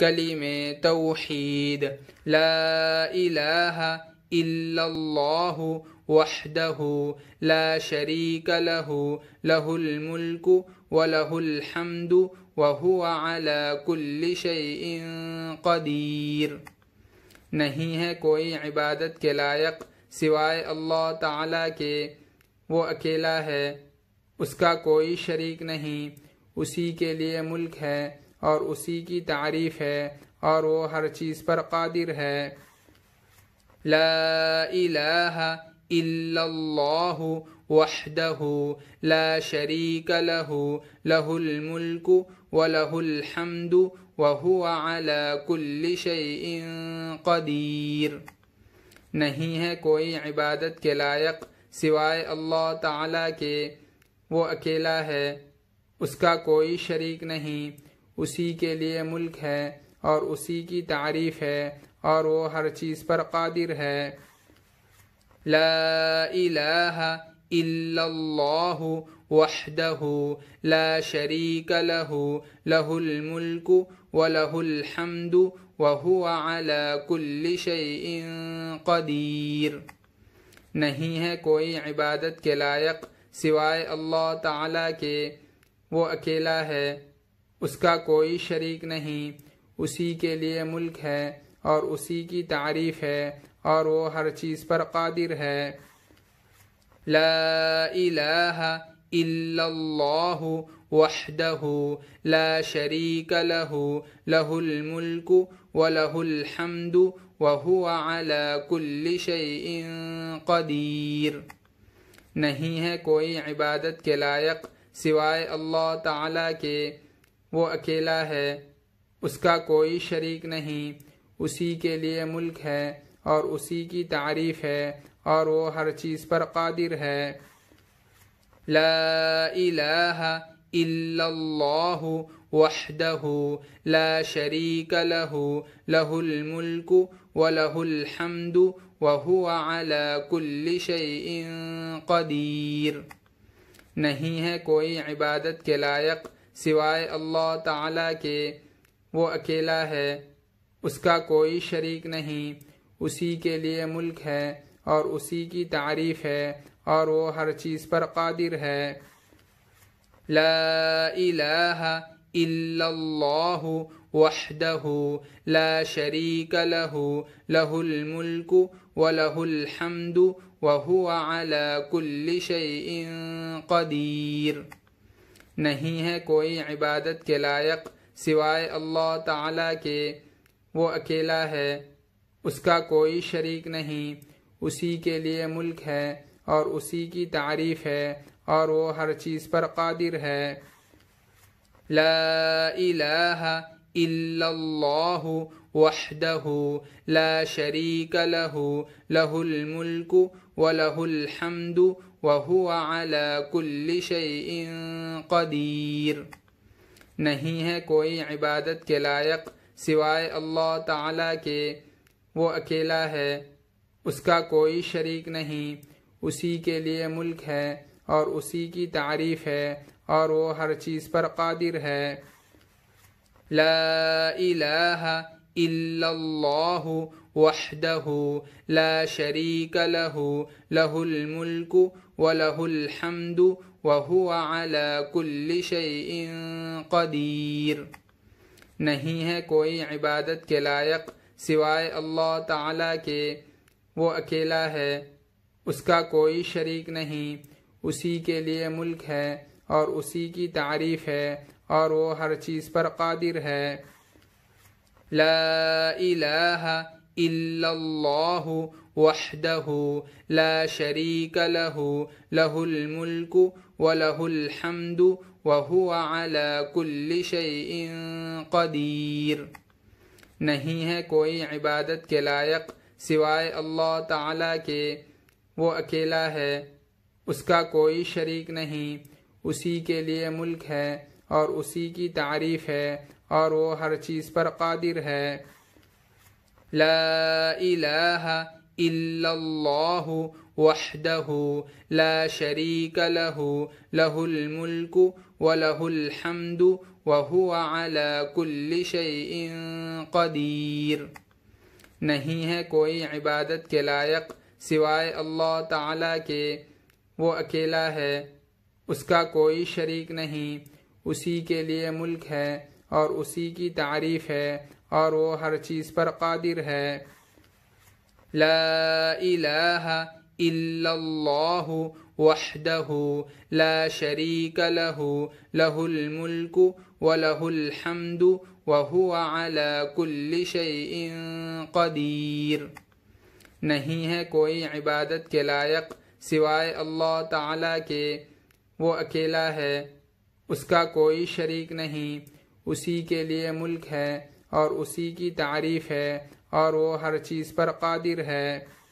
کلیم توحید لا الہ الا اللہ وحدہ لا شریک لہ لہ الملک ولہ الحمد وہلکلِ قدیر نہیں ہے کوئی عبادت کے لائق سوائے اللہ تعالیٰ کے وہ اکیلا ہے اس کا کوئی شریک نہیں اسی کے لیے ملک ہے اور اسی کی تعریف ہے اور وہ ہر چیز پر قادر ہے لا الہ الا اللہ وحدہ لا شریک له له الملك وله الحمد كل شيء قدير نہیں ہے کوئی عبادت کے لائق سوائے اللہ تعالی کے وہ اکیلا ہے اس کا کوئی شریک نہیں اسی کے لیے ملک ہے اور اسی کی تعریف ہے اور وہ ہر چیز پر قادر ہے لا الہ الا اللہ وحدہ لا شریک له له الملك وله الحمد كل شيء قدير نہیں ہے کوئی عبادت کے لائق سوائے اللہ تعالی کے وہ اکیلا ہے اس کا کوئی شریک نہیں اسی کے لیے ملک ہے اور اسی کی تعریف ہے اور وہ ہر چیز پر قادر ہے لا الہ الا اللہ وحده لا شريك له له الملك وله الحمد وهو على كل شيء قدیر نہیں ہے کوئی عبادت کے لائق سوائے اللہ تعالی کے وہ اکیلا ہے اس کا کوئی شریک نہیں اسی کے لیے ملک ہے اور اسی کی تعریف ہے اور وہ ہر چیز پر قادر ہے لا الہ الا اللہ وحدہ لا شریک لہ لہ الملک ولہ الحمد کل شعق قدیر نہیں ہے کوئی عبادت کے لائق سوائے اللہ تعالیٰ کے وہ اکیلا ہے اس کا کوئی شریک نہیں اسی کے لیے ملک ہے اور اسی کی تعریف ہے اور وہ ہر چیز پر قادر ہے لا الہ الا اللہ وحدہ لا شریک لہ لہ الملک ولہ الحمد کل شیئن قدیر نہیں ہے کوئی عبادت کے لائق سوائے اللہ تعالیٰ کے وہ اکیلا ہے اس کا کوئی شریک نہیں اسی کے لیے ملک ہے اور اسی کی تعریف ہے اور وہ ہر چیز پر قادر ہے لا الہ الا اللہ وحده لا شريك له له الملك وله الحمد وهو على كل شيء قدير نہیں ہے کوئی عبادت کے لائق سوائے اللہ تعالی کے وہ اکیلا ہے اس کا کوئی شریک نہیں اسی کے لیے ملک ہے اور اسی کی تعریف ہے اور وہ ہر چیز پر قادر ہے لا الہ إلا الله وحده لا شريك له له الملك وله الحمد وهو على كل شيء قدير نہیں ہے کوئی عبادت کے لائق سوائے اللہ تعالی کے وہ اکیلا ہے اس کا کوئی شریک نہیں اسی کے لیے ملک ہے اور اسی کی تعریف ہے اور وہ ہر چیز پر قادر ہے لا الا اللہ وحدہ لا شریک لہ لہ الملک ولہ الحمد کل حوالش قدیر نہیں ہے کوئی عبادت کے لائق سوائے اللہ تعالی کے وہ اکیلا ہے اس کا کوئی شریک نہیں اسی کے لیے ملک ہے اور اسی کی تعریف ہے اور وہ ہر چیز پر قادر ہے لا الہ الا اللہ وحدہ لا شریک له له الملک وله الحمد كل شيء قدیر نہیں ہے کوئی عبادت کے لائق سوائے اللہ تعالی کے وہ اکیلا ہے اس کا کوئی شریک نہیں اسی کے لیے ملک ہے اور اسی کی تعریف ہے اور وہ ہر چیز پر قادر ہے لا الہ الا اللہ وحدہ لا شریک له له الملك وله الحمد كل شيء قدير نہیں ہے کوئی عبادت کے لائق سوائے اللہ تعالی کے وہ اکیلا ہے اس کا کوئی شریک نہیں اسی کے لیے ملک ہے اور اسی کی تعریف ہے اور وہ ہر چیز پر قادر ہے